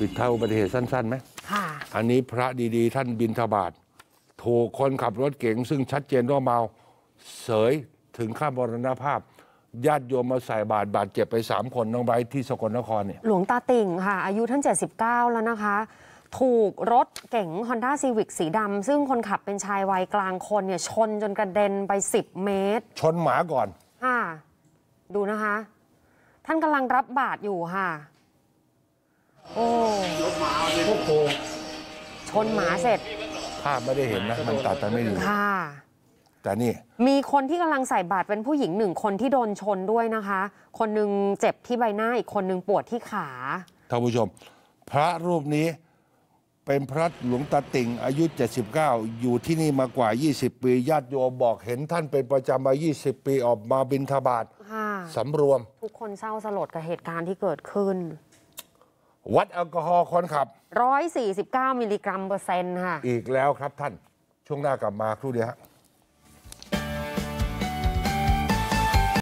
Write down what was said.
ปิดท้ายอุบัติเหตุสั้นๆไหมค่ะ อันนี้พระดีๆ ท่านบินทบาท ถูกคนขับรถเก๋ง ซึ่งชัดเจนว่าเมา เสยถึงข้ามบรณภาพ ญาติโยมมาใส่บาตรบาดเจ็บไปสามคน น้องไบที่สกลนครเนี่ย หลวงตาติ่งค่ะ อายุท่าน 79 แล้วนะคะ ถูกรถเก๋ง Honda Civic สีดำซึ่งคนขับเป็นชายวัยกลางคนเนี่ยชนจนกระเด็นไป 10 เมตร ชนหมาก่อน ค่ะดูนะคะ ท่านกำลังรับบาตรอยู่ค่ะโอ้โหชนหมาเสร็จ ภาพไม่ได้เห็นนะ มันตัดไปไม่ดีค่ะแต่นี่มีคนที่กำลังใส่บาดเป็นผู้หญิงหนึ่งคนที่โดนชนด้วยนะคะ คนหนึ่งเจ็บที่ใบหน้า อีกคนหนึ่งปวดที่ขาท่านผู้ชม พระรูปนี้เป็นพระหลวงตาติ่งอายุ79 อยู่ที่นี่มากว่า 20 ปี ญาติโยมบอกเห็นท่านเป็นประจำมา20 ปีออกมาบินทบาทค่ะสำรวม ทุกคนเศร้าสลดกับเหตุการณ์ที่เกิดขึ้นวัดแอลกอฮอล์คนขับ 149 มิลลิกรัมเปอร์เซ็นต์ค่ะ อีกแล้วครับท่านช่วงหน้ากลับมาครู่เดียวับ